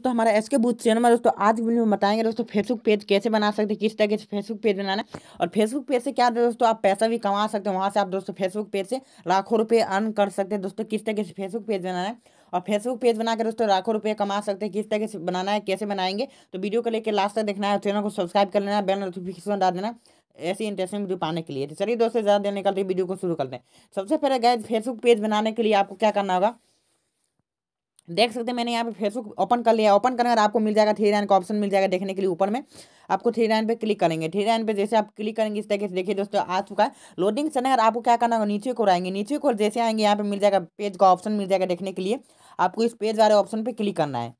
दोस्तों हमारा एस के बूथ चैनल में दोस्तों आज वीडियो में बताएंगे दोस्तों फेसबुक पेज कैसे बना सकते हैं किस तरह से फेसबुक पेज बनाना और फेसबुक पेज से क्या दोस्तों आप पैसा भी कमा सकते हैं वहाँ से आप दोस्तों फेसबुक पेज से लाखों रुपये अर्न कर सकते हैं दोस्तों किस तरह से फेसबुक पेज बनाना है और फेसबुक पेज बना के दोस्तों लाखों रुपये कमा सकते हैं किस तरह से बनाना है कैसे बनाएंगे तो वीडियो को लेकर लास्ट तक देखना है चैनल को सब्सक्राइब कर लेना बेल नोटिफिकेशन डाल देना ऐसी इंटरेस्टिंग वीडियो पाने के लिए तो चलिए दोस्तों ज़्यादा देर निकलते वीडियो को शुरू करते हैं सबसे पहले गए फेसबुक पेज बनाने के लिए आपको क्या करना होगा देख सकते हैं मैंने यहाँ पे फेसबुक ओपन कर लिया ओपन करने आपको मिल जाएगा थ्री लाइन का ऑप्शन मिल जाएगा देखने के लिए ऊपर में आपको थ्री लाइन पे क्लिक करेंगे थ्री लाइन पे जैसे आप क्लिक करेंगे इस तरीके से देखिए दोस्तों आ चुका है लोडिंग सन और आपको क्या करना होगा नीचे को आएंगे नीचे को जैसे आएंगे यहाँ पे मिल जाएगा पेज का ऑप्शन मिल जाएगा देखने के लिए आपको इस पेज वाले ऑप्शन पर क्लिक करना है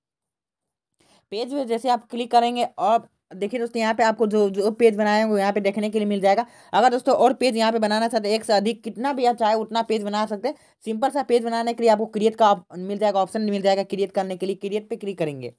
पेज पर जैसे आप क्लिक करेंगे और देखिए दोस्तों यहाँ पे आपको जो जो पेज बनाए होंगे यहाँ पे देखने के लिए मिल जाएगा अगर दोस्तों और पेज यहाँ पे बनाना चाहते हैं एक से अधिक कितना भी आप चाहे उतना पेज बना सकते हैं सिंपल सा पेज बनाने के लिए आपको क्रिएट का मिल जाएगा ऑप्शन मिल जाएगा क्रिएट करने के लिए क्रिएट पे क्लिक करेंगे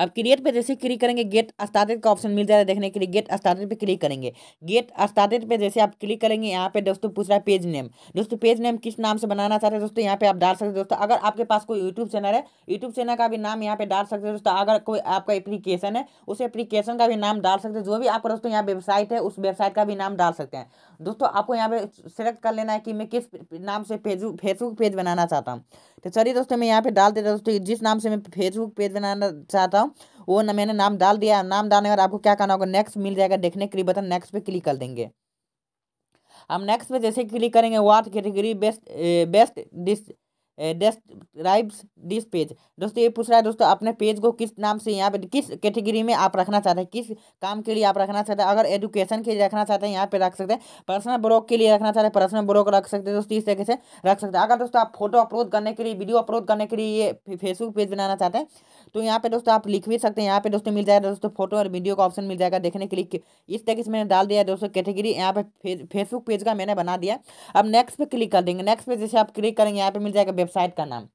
अब क्रिएट पे जैसे क्लिक करेंगे गेट स्टार्टेड का ऑप्शन मिल जाएगा देखने के लिए गेट स्टार्टेड पे क्लिक करेंगे गेट स्टार्टेड पे जैसे आप क्लिक करेंगे यहाँ पे दोस्तों पूछ रहा है पेज नेम दोस्तों पेज नेम किस नाम से बनाना चाहते हैं दोस्तों यहाँ पे आप डाल सकते हैं दोस्तों अगर आपके पास कोई यूट्यूब चैनल है यूट्यूब चैनल का भी नाम यहाँ पे डाल सकते हैं दोस्तों अगर कोई आपका एप्लीकेशन है उस एप्लीकेशन का भी नाम डाल सकते हैं जो भी आपका दोस्तों यहाँ वेबसाइट है उस वेबसाइट का भी नाम डाल सकते हैं दोस्तों आपको यहाँ पे सेलेक्ट कर लेना है कि मैं किस नाम से फेसबुक फेसबुक पेज बनाना चाहता हूँ तो चलिए दोस्तों मैं यहाँ पे डाल देता दोस्तों जिस नाम से मैं फेसबुक पेज बनाना चाहता हूँ वो ना मैंने नाम डाल दिया नाम डालने और आपको क्या करना होगा नेक्स्ट मिल जाएगा देखने के लिए बता नेक्स्ट पे क्लिक कर देंगे हम नेक्स्ट पे जैसे क्लिक करेंगे वाट कैटेगरी बेस्ट बेस्ट डिस्ट डेस्क्राइब्स दिस पेज दोस्तों ये पूछ रहा है दोस्तों अपने पेज को किस नाम से यहाँ पे किस कैटेगरी में आप रखना चाहते हैं किस काम के लिए आप रखना चाहते हैं अगर एजुकेशन के लिए रखना चाहते हैं यहाँ पे रख सकते हैं पर्सनल ब्लॉग के लिए रखना चाहते हैं पर्सनल ब्लॉग रख सकते हैं दोस्तों इस तरीके से रख सकते हैं अगर दोस्तों आप फोटो अपलोड करने के लिए वीडियो अपलोड करने के लिए ये फेसबुक पेज बनाना चाहते हैं तो यहाँ पे दोस्तों आप लिख भी सकते हैं यहाँ पे दोस्तों मिल जाएगा दोस्तों फोटो और वीडियो का ऑप्शन मिल जाएगा देखने के लिए इस तरीके से मैंने डाल दिया दोस्तों कैटेगरी यहाँ पे फेसबुक पेज का मैंने बना दिया अब नेक्स्ट पे क्लिक कर देंगे नेक्स्ट पे जैसे आप क्लिक करेंगे यहाँ पे मिल जाएगा वेबसाइट का नाम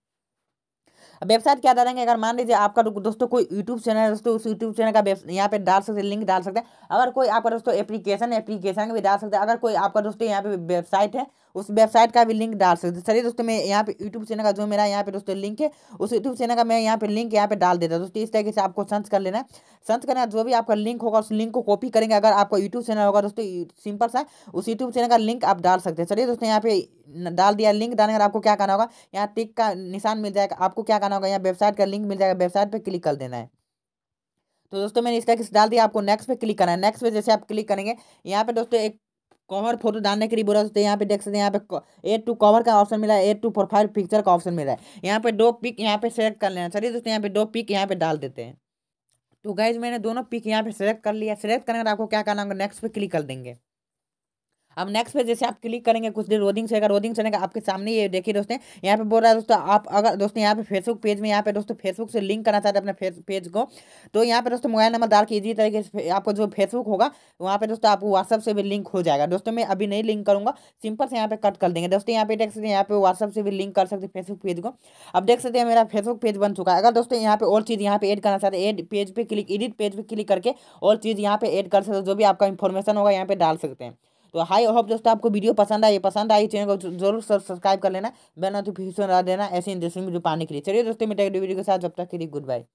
वेबसाइट क्या डालेंगे अगर मान लीजिए आपका दोस्तों कोई यूट्यूब चैनल है दोस्तों उस यूट्यूब चैनल का यहाँ पे डाल सकते हैं लिंक डाल सकते हैं अगर कोई आपका दोस्तों एप्लीकेशन एप्लीकेशन भी डाल सकते हैं अगर कोई आपका दोस्तों यहाँ पे वेबसाइट है उस वेबसाइट का भी लिंक डाल सकते चलिए दोस्तों मैं यहाँ पे यूट्यूब चैनल का जो मेरा यहाँ पे दोस्तों लिंक है उस यूट्यूब चैनल का मैं यहाँ पे लिंक यहाँ पे डाल देता हूँ दोस्तों इस तरीके से आपको सर्च कर लेना है सर्च करना जो भी आपका लिंक होगा उस लिंक को कॉपी करेंगे अगर आपका यूट्यूब चैनल होगा दोस्तों सिंपल सा उस यूट्यूब चैनल का लिंक आप डाल सकते हैं चलिए दोस्तों यहाँ पे डाल दिया लिंक डालने आपको क्या करना होगा यहाँ टिक का निशान मिल जाएगा आपको क्या करना होगा यहाँ वेबसाइट का लिंक मिल जाएगा वेबसाइट पर क्लिक कर देना है तो दोस्तों मैंने इसका किस डाल दिया आपको नेक्स्ट पे क्लिक करना है नेक्स्ट पे जैसे आप क्लिक करेंगे यहाँ पे दोस्तों एक कवर फोटो डालने के लिए बोला सकते तो हैं यहाँ पे देख सकते हैं यहाँ पे ए टू कवर का ऑप्शन मिला है ए टू प्रोफाइल पिक्चर का ऑप्शन मिला है यहाँ पे दो पिक यहाँ पे सेलेक्ट कर लेना चलिए दोस्तों यहाँ पे दो पिक यहाँ पे डाल देते हैं तो गाइज मैंने दोनों पिक यहाँ पे सेलेक्ट कर लिया सेलेक्ट करने आपको क्या करना होगा नेक्स्ट पे क्लिक कर देंगे अब नेक्स्ट पे जैसे आप क्लिक करेंगे कुछ देर रोडिंग से रोडिंग से आपके सामने ये देखिए दोस्तों यहाँ पे बोल रहा है दोस्तों आप अगर दोस्तों यहाँ पे फेसबुक पेज में यहाँ पे दोस्तों फेसबुक से लिंक करना चाहते हैं अपने पेज को तो यहाँ पे दोस्तों मोबाइल नंबर डाल के इजी तरीके से आपको जो फेसबुक होगा वहाँ पे दोस्तों आपको व्हाट्सअप से भी लिंक हो जाएगा दोस्तों मैं अभी नहीं लिंक करूँगा सिंपल से यहाँ पे कट कर देंगे दोस्तों यहाँ पे देख सकते हैं यहाँ पे व्हाट्सअप से भी लिंक कर सकते हैं फेसबुक पेज को अब देख सकते हैं मेरा फेसबुक पेज बन चुका है अगर दोस्तों यहाँ पे और चीज़ यहाँ पे एड करना चाहते हैं एड पेज पर क्लिक एडिट पेज पर क्लिक करके और चीज़ यहाँ पे एड कर सकते हो जो भी आपका इन्फॉर्मेशन होगा यहाँ पे डाल सकते हैं तो हाई होप दोस्तों आपको वीडियो पसंद आई पसंद आई चैनल को जरूर सब्सक्राइब कर लेना बेल नोटिफिकेशन ला देना ऐसे इंटरेस्टिंग वीडियो पाने के लिए चलिए दोस्तों मिटाई वीडियो के साथ जब तक के लिए गुड बाय